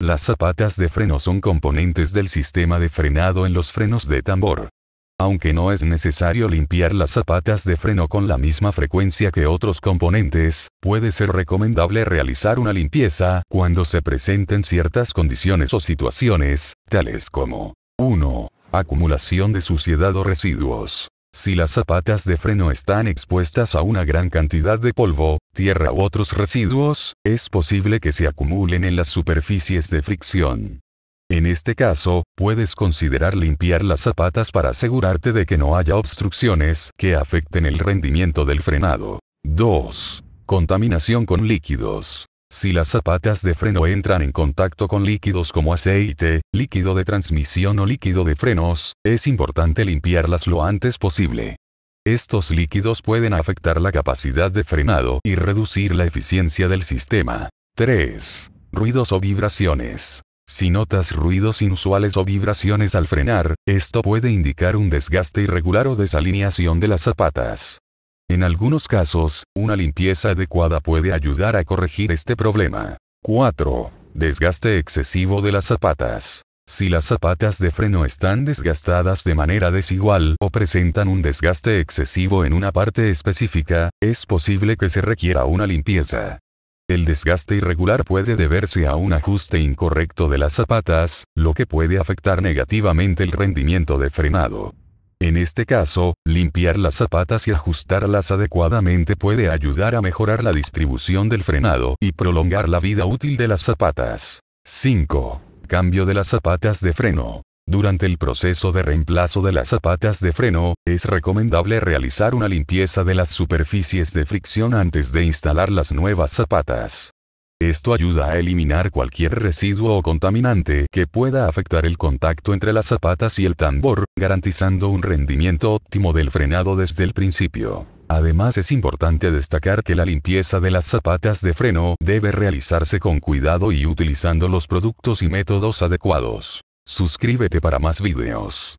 Las zapatas de freno son componentes del sistema de frenado en los frenos de tambor. Aunque no es necesario limpiar las zapatas de freno con la misma frecuencia que otros componentes, puede ser recomendable realizar una limpieza cuando se presenten ciertas condiciones o situaciones, tales como 1. Acumulación de suciedad o residuos. Si las zapatas de freno están expuestas a una gran cantidad de polvo, tierra u otros residuos, es posible que se acumulen en las superficies de fricción. En este caso, puedes considerar limpiar las zapatas para asegurarte de que no haya obstrucciones que afecten el rendimiento del frenado. 2. Contaminación con líquidos. Si las zapatas de freno entran en contacto con líquidos como aceite, líquido de transmisión o líquido de frenos, es importante limpiarlas lo antes posible. Estos líquidos pueden afectar la capacidad de frenado y reducir la eficiencia del sistema. 3. Ruidos o vibraciones. Si notas ruidos inusuales o vibraciones al frenar, esto puede indicar un desgaste irregular o desalineación de las zapatas. En algunos casos, una limpieza adecuada puede ayudar a corregir este problema. 4. Desgaste excesivo de las zapatas. Si las zapatas de freno están desgastadas de manera desigual o presentan un desgaste excesivo en una parte específica, es posible que se requiera una limpieza. El desgaste irregular puede deberse a un ajuste incorrecto de las zapatas, lo que puede afectar negativamente el rendimiento de frenado. En este caso, limpiar las zapatas y ajustarlas adecuadamente puede ayudar a mejorar la distribución del frenado y prolongar la vida útil de las zapatas. 5. Cambio de las zapatas de freno. Durante el proceso de reemplazo de las zapatas de freno, es recomendable realizar una limpieza de las superficies de fricción antes de instalar las nuevas zapatas. Esto ayuda a eliminar cualquier residuo o contaminante que pueda afectar el contacto entre las zapatas y el tambor, garantizando un rendimiento óptimo del frenado desde el principio. Además es importante destacar que la limpieza de las zapatas de freno debe realizarse con cuidado y utilizando los productos y métodos adecuados. Suscríbete para más videos.